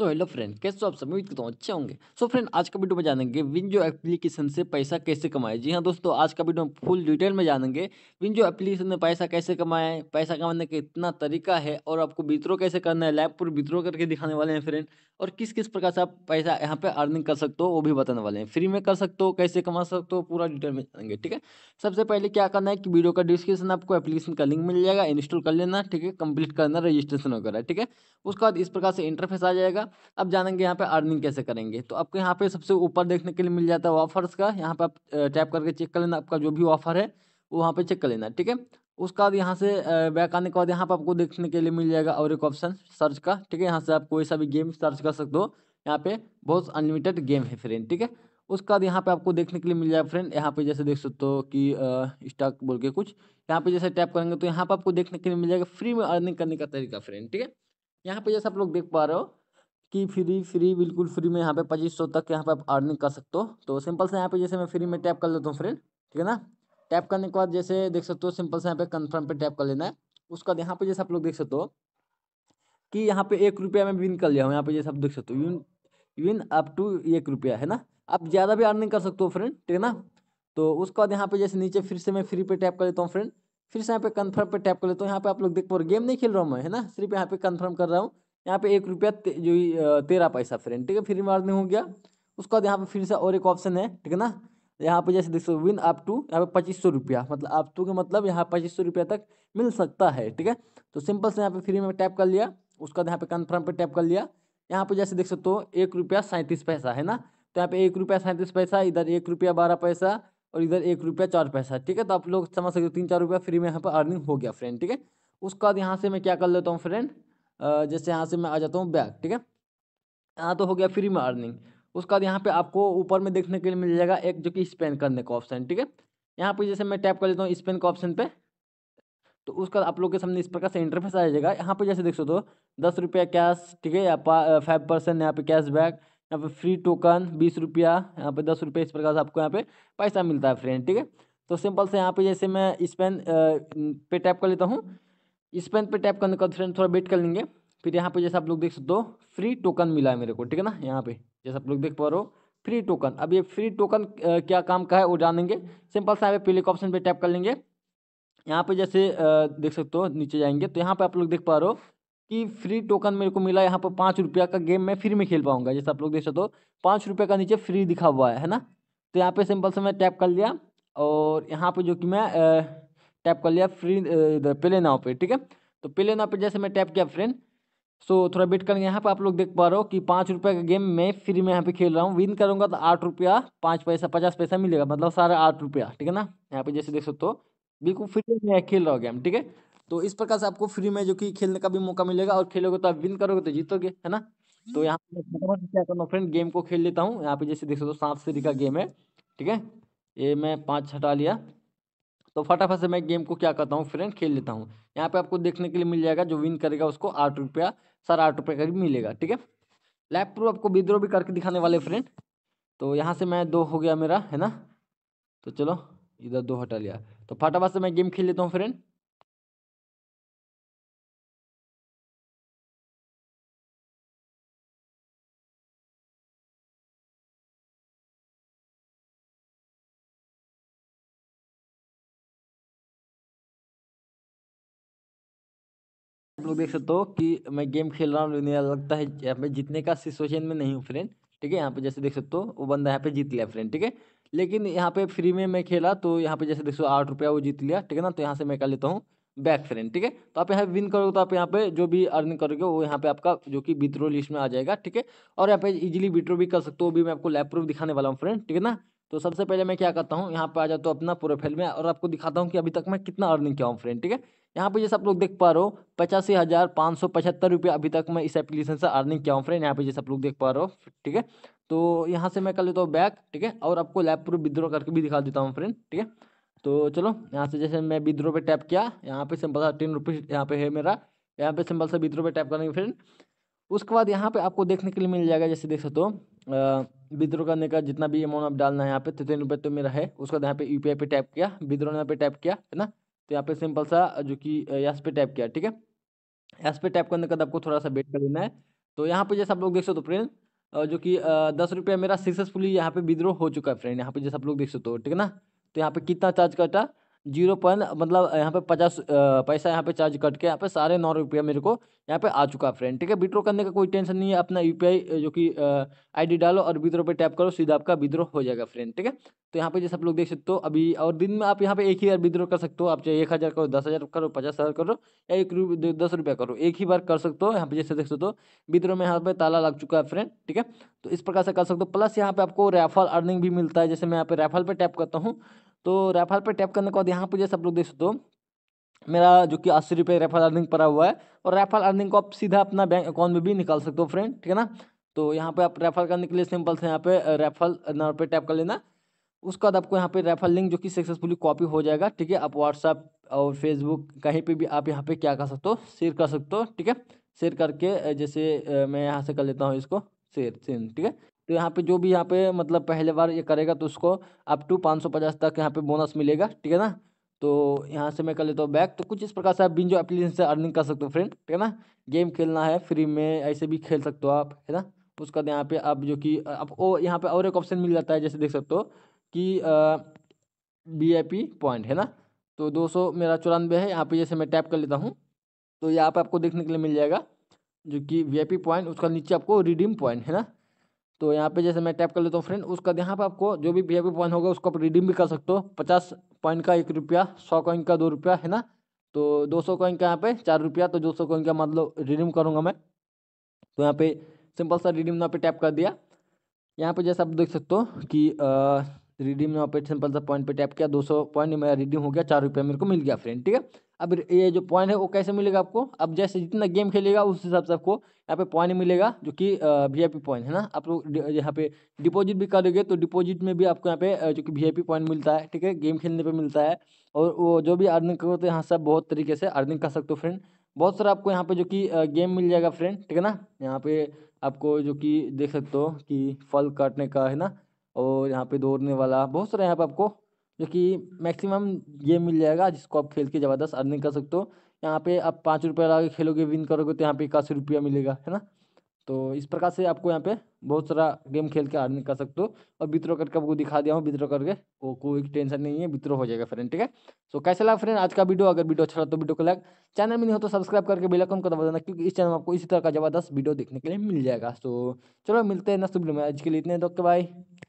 so hello friend कैसे हो आप सभी उम्मीद करता हूँ अच्छे होंगे सो फ्रेंड आज का वीडियो में जानेंगे विंजो एप्लीकेशन से पैसा कैसे कमाए जी हाँ दोस्तों आज का वीडियो में फुल डिटेल में जानेंगे विंजो एप्लीकेशन में पैसा कैसे कमाएं पैसा कमाने का इतना तरीका है और आपको विद्रो कैसे करना है लैब पर विद्रो करके दिखाने वाले हैं फ्रेंड और किस किस प्रकार से आप पैसा यहाँ पे अर्निंग कर सकते हो वो भी बताने वाले हैं फ्री में कर सकते हो कैसे कमा सकते हो पूरा डिटेल में जानेंगे ठीक है सबसे पहले क्या करना है कि वीडियो का डिस्क्रिप्शन आपको एप्लीकेशन का लिंक मिल जाएगा इंस्टॉल कर लेना ठीक है कंप्लीट करना रजिस्ट्रेशन वगैरह ठीक है उसके बाद इस प्रकार से इंटरफेस आ जाएगा अब जानेंगे यहाँ पे अर्निंग कैसे करेंगे तो आपको यहाँ पे सबसे ऊपर देखने के लिए मिल जाता है ऑफर्स का यहाँ पे आप टैप करके चेक कर लेना आपका जो भी ऑफर है वो वहाँ पे चेक कर लेना ठीक है उसके बाद यहाँ से बैक आने के बाद यहाँ पर आपको देखने के लिए मिल जाएगा और एक ऑप्शन सर्च का ठीक है यहाँ से आप कोई सा भी गेम सर्च कर सकते हो यहाँ पे बहुत अनलिमिटेड गेम है फ्रेंड ठीक है उसके बाद यहाँ पे आपको देखने के लिए मिल जाएगा फ्रेंड यहाँ पे जैसे देख सकते हो कि स्टॉक बोल के कुछ यहाँ पे जैसे टैप करेंगे तो यहाँ पे आपको देखने के लिए मिल जाएगा फ्री में अर्निंग करने का तरीका फ्रेंड ठीक है यहाँ पे जैसे आप लोग देख पा रहे हो कि फ्री फ्री बिल्कुल फ्री में यहाँ पे पच्चीस सौ तक यहाँ पे आप अर्निंग कर सकते हो तो सिंपल से यहाँ पे जैसे मैं फ्री में टैप कर लेता हूँ फ्रेंड ठीक है ना टैप करने के बाद जैसे देख सकते हो सिंपल से यहाँ पे कन्फर्म पे टैप कर लेना है उसके बाद यहाँ पे जैसे आप लोग देख सकते हो कि यहाँ पे एक रुपया मैं विन कर लिया हूँ यहाँ पे जैसे आप देख सकते हो विन विन अप टू एक रुपया है ना आप ज़्यादा भी अर्निंग कर सकते हो फ्रेंड ठीक है ना तो उसके बाद यहाँ पे जैसे नीचे फिर से मैं फ्री पे टैप कर लेता हूँ फ्रेंड फिर से यहाँ पे कन्फर्म पे टैप कर लेता हूँ यहाँ पे आप लोग देख पा रहे गेम नहीं खेल रहा हूँ मैं है ना सिर्फ यहाँ पे कन्फर्म कर रहा हूँ यहाँ पे एक रुपया ते, जो तेरह पैसा फ्रेंड ठीक है फ्री मार्जिन हो गया उसके बाद यहाँ पे फिर से और एक ऑप्शन है ठीक है ना यहाँ पे जैसे देख सो विन अप टू यहाँ पे पच्चीस सौ रुपया मतलब अप टू का मतलब यहाँ पच्चीस सौ रुपया तक मिल सकता है ठीक है तो सिंपल से यहाँ पे फ्री में टैप कर लिया उसके बाद यहाँ पे कन्फर्म पर टैप कर लिया यहाँ पे जैसे देख सकते हो एक रुपया सैंतीस पैसा है ना तो यहाँ पे एक रुपया सैंतीस पैसा इधर एक रुपया बारह पैसा और इधर एक रुपया चार पैसा ठीक है तो आप लोग समझ सकते हो तीन चार रुपया फ्री में यहाँ पर अर्निंग हो गया फ्रेंड ठीक है उसके बाद यहाँ से मैं क्या कर लेता हूँ फ्रेंड जैसे यहाँ से मैं आ जाता हूँ बैक ठीक है यहाँ तो हो गया फ्री में अर्निंग उसके बाद यहाँ पे आपको ऊपर में देखने के लिए मिल जाएगा एक जो कि स्पेंड करने का ऑप्शन ठीक है यहाँ पे जैसे मैं टैप कर लेता हूँ स्पेंड का ऑप्शन पे तो उसका आप लोग के सामने इस प्रकार से इंटरफेस आ जाएगा यहाँ पे जैसे देख सकते हो दस रुपया कैश ठीक है या फाइव परसेंट यहाँ पे कैश बैक यहाँ पे फ्री टोकन बीस रुपया यहाँ पे दस रुपये इस प्रकार से आपको यहाँ पे पैसा मिलता है फ्रेंड ठीक है तो सिंपल से यहाँ पे जैसे मैं स्पेन पे टैप कर लेता हूँ स्पेन पे टैप करने का फ्रेंड थोड़ा वेट कर लेंगे फिर यहाँ पे जैसे आप लोग देख सकते हो फ्री टोकन मिला है मेरे को ठीक है ना यहाँ पे जैसे आप लोग देख पा रहे हो फ्री टोकन अब ये फ्री टोकन क्या काम का है वो जानेंगे सिंपल सा यहाँ पे पीले के ऑप्शन पे टैप कर लेंगे यहाँ पे जैसे देख सकते हो नीचे जाएंगे तो यहाँ पे आप लोग देख पा रहे हो कि फ्री टोकन मेरे को मिला यहाँ पर पाँच रुपया का गेम मैं फ्री में खेल पाऊंगा जैसे आप लोग देख सकते हो पाँच रुपये का नीचे फ्री दिखा हुआ है ना तो यहाँ पर सिंपल से मैं टैप कर लिया और यहाँ पर जो कि मैं टैप कर लिया फ्री इधर पेले नाव पे ठीक है तो पेले नाव पे जैसे मैं टैप किया फ्रेंड सो so, थोड़ा वेट करेंगे यहाँ पे आप लोग देख पा रहे हो कि पाँच रुपये का गेम मैं फ्री में यहाँ पे खेल रहा हूँ विन करूँगा तो आठ रुपया पाँच पैसा पचास पैसा मिलेगा मतलब सारा आठ रुपया ठीक है ना यहाँ पे जैसे देख सकते हो बिल्कुल फ्री में खेल रहा हूँ गेम ठीक है तो इस प्रकार से आपको फ्री में जो कि खेलने का भी मौका मिलेगा और खेलोगे तो आप विन करोगे तो जीतोगे है ना तो यहाँ पे क्या करना फ्रेंड गेम को खेल लेता हूँ यहाँ पे जैसे देख सकते हो सांप सीढ़ी का गेम है ठीक है ये मैं पाँच हटा लिया तो फटाफट से मैं गेम को क्या करता हूँ फ्रेंड खेल लेता हूँ यहाँ पे आपको देखने के लिए मिल जाएगा जो विन करेगा उसको आठ रुपया सर आठ रुपये करीब मिलेगा ठीक है लैप प्रूफ आपको विद्रो भी करके दिखाने वाले फ्रेंड तो यहाँ से मैं दो हो गया मेरा है ना तो चलो इधर दो हटा लिया तो फटाफट से मैं गेम खेल लेता हूँ फ्रेंड आप लोग देख सकते हो कि मैं गेम खेल रहा हूँ लगता है यहाँ पे जीतने का सिचुएशन में नहीं हूँ फ्रेंड ठीक है यहाँ पे जैसे देख सकते हो वो बंदा यहाँ पे जीत लिया फ्रेंड ठीक है लेकिन यहाँ पे फ्री में मैं खेला तो यहाँ पे जैसे देख सो आठ रुपया वो जीत लिया ठीक है ना तो यहाँ से मैं कर लेता हूँ बैक फ्रेंड ठीक है तो आप यहाँ विन करोगे तो आप यहाँ पे जो भी अर्निंग करोगे वो यहाँ पे आपका जो कि विद्रो लिस्ट में आ जाएगा ठीक है और यहाँ पे इजिली विड्रो भी कर सकते हो भी मैं आपको लैप प्रूफ दिखाने वाला हूँ फ्रेंड ठीक है ना तो सबसे पहले मैं क्या करता हूँ यहाँ पे आ जाता हूँ अपना प्रोफाइल में और आपको दिखाता हूँ कि अभी तक मैं कितना अर्निंग किया हूँ फ्रेंड ठीक है यहाँ पे जैसे आप लोग देख पा रहे हो पचासी हज़ार पाँच सौ पचहत्तर रुपये अभी तक मैं इस एप्लीकेशन से अर्निंग किया हूँ फ्रेंड यहाँ पे जैसे आप लोग देख पा रहे हो ठीक है तो यहाँ से मैं कर लेता हूँ बैक ठीक है और आपको लैब प्रूफ विद्रो करके भी दिखा देता हूँ फ्रेंड ठीक है तो चलो यहाँ से जैसे मैं विद्रो पर टैप किया यहाँ पे सिंपल सा टेन रुपीज़ यहाँ पे है मेरा यहाँ पे सिंपल सा विद्रो पे टैप करेंगे फ्रेंड उसके बाद यहाँ पे आपको देखने के लिए मिल जाएगा जैसे देख सकते हो विद्रो करने का जितना भी अमाउंट आप डालना है यहाँ पे तो तीन रुपये तो मेरा है उसके बाद यहाँ पे यू पे टैप किया विद्रो यहाँ पे टैप किया है ना तो यहाँ पे सिंपल सा जो कि यस पे टाइप किया ठीक है यस पे टाइप करने के बाद आपको थोड़ा सा वेट कर लेना है तो यहाँ पे जैसे आप लोग देख सकते हो फ्रेंड जो कि दस रुपया मेरा सक्सेसफुली यहाँ पे विद्रो हो चुका है फ्रेंड यहाँ पे जैसे आप लोग देख सकते हो ठीक है ना तो यहाँ पे कितना चार्ज कटा जीरो पॉइंट मतलब यहाँ पे पचास पैसा यहाँ पे चार्ज कट के यहाँ पे सारे नौ रुपया मेरे को यहाँ पे आ चुका फ्रेंड ठीक है विड्रो करने का कोई टेंशन नहीं है अपना यूपीआई जो कि आईडी डालो और विद्रो पे टैप करो सीधा आपका विद्रो हो जाएगा फ्रेंड ठीक है तो यहाँ पे जैसे आप लोग देख सकते हो अभी और दिन में आप यहाँ पे एक ही बार विद्रो कर सकते हो आप चाहे एक हज़ार करो दस हज़ार करो पचास हज़ार करो या एक रुपये दस रुपया करो एक ही बार कर सकते हो यहाँ पे जैसे देख सकते हो विद्रो में यहाँ पे ताला लग चुका है फ्रेंड ठीक है तो इस प्रकार से कर सकते हो प्लस यहाँ पे आपको रेफल अर्निंग भी मिलता है जैसे मैं यहाँ पे रेफल पर टैप करता हूँ तो रेफरल पर टैप करने के बाद यहाँ पर जैसे आप लोग देख सकते हो मेरा जो कि अस्सी रुपये रेफरल अर्निंग पड़ा हुआ है और रेफरल अर्निंग को आप सीधा अपना बैंक अकाउंट में भी निकाल सकते हो फ्रेंड ठीक है ना तो यहाँ पे आप रेफर करने के लिए सिंपल से यहाँ पे रेफरल नंबर पे टैप कर लेना उसके बाद आपको यहाँ पे रेफर लिंक जो कि सक्सेसफुली कॉपी हो जाएगा ठीक है आप व्हाट्सअप और फेसबुक कहीं पे भी आप यहाँ पे क्या कर सकते हो शेयर कर सकते हो ठीक है शेयर करके जैसे मैं यहाँ से कर लेता हूँ इसको शेयर सेम ठीक है तो यहाँ पे जो भी यहाँ पे मतलब पहले बार ये करेगा तो उसको अप टू पाँच सौ पचास तक यहाँ पे बोनस मिलेगा ठीक है ना तो यहाँ से मैं कर लेता हूँ बैक तो कुछ इस प्रकार से आप बिन जो एप्लीकेशन से अर्निंग कर सकते हो फ्रेंड ठीक है ना गेम खेलना है फ्री में ऐसे भी खेल सकते हो आप है ना उसके बाद यहाँ पे आप जो कि आप ओ यहाँ पे और एक ऑप्शन मिल जाता है जैसे देख सकते हो कि बी आई पी पॉइंट है ना तो दो सौ मेरा चौरानवे है यहाँ पे जैसे मैं टैप कर लेता हूँ तो यहाँ पे आपको देखने के लिए मिल जाएगा जो कि वी आई पी पॉइंट उसका नीचे आपको रिडीम पॉइंट है ना तो यहाँ पे जैसे मैं टैप कर लेता हूँ फ्रेंड उसका यहाँ पे आपको जो भी वी पॉइंट होगा उसको आप रिडीम भी कर सकते हो पचास पॉइंट का एक रुपया सौ कॉइन का दो रुपया है ना तो दो सौ कॉइन का यहाँ पे चार रुपया तो दो सौ कॉइन का मतलब रिडीम करूँगा मैं तो यहाँ पे सिंपल सा रिडीम यहाँ पे टैप कर दिया यहाँ पे जैसे आप देख सकते हो कि रिडीम यहाँ पे सिंपल सा पॉइंट पे टैप किया दो सौ पॉइंट मेरा रिडीम हो गया चार रुपया मेरे को मिल गया फ्रेंड ठीक है अब ये जो पॉइंट है वो कैसे मिलेगा आपको अब जैसे जितना गेम खेलेगा उस हिसाब से आपको यहाँ पे पॉइंट मिलेगा जो कि वी आई पी पॉइंट है ना आप लोग यहाँ पे डिपॉजिट भी करोगे तो डिपॉजिट में भी आपको यहाँ पे जो कि वी आई पी पॉइंट मिलता है ठीक है गेम खेलने पे मिलता है और वो जो भी अर्निंग करो तो यहाँ सब बहुत तरीके से अर्निंग कर सकते हो फ्रेंड बहुत सारा आपको यहाँ पे जो कि गेम मिल जाएगा फ्रेंड ठीक है ना यहाँ पे आपको जो कि देख सकते हो कि फल काटने का है ना और यहाँ पर दौड़ने वाला बहुत सारा यहाँ पे आपको जो कि मैक्सिमम ये मिल जाएगा जिसको आप खेल के ज़बरदस्त अर्निंग कर सकते हो यहाँ पे आप पाँच रुपये लगा के खेलोगे विन करोगे तो यहाँ पे इक्यासी रुपया मिलेगा है ना तो इस प्रकार से आपको यहाँ पे बहुत सारा गेम खेल के अर्निंग कर सकते हो और बित्रो करके आपको दिखा दिया हूँ विद्रो करके वो कोई टेंशन नहीं है बित्रो हो जाएगा फ्रेंड ठीक है सो कैसे लगा फ्रेंड आज का वीडियो अगर वीडियो अच्छा लगा तो वीडियो को लाइक चैनल में नहीं हो तो सब्सक्राइब करके बेलाइकन को दबा देना क्योंकि इस चैनल में आपको इसी तरह का जबरदस्त वीडियो देखने के लिए मिल जाएगा सो चलो मिलते हैं नस्त वीडियो में आज के लिए इतने दो के बाई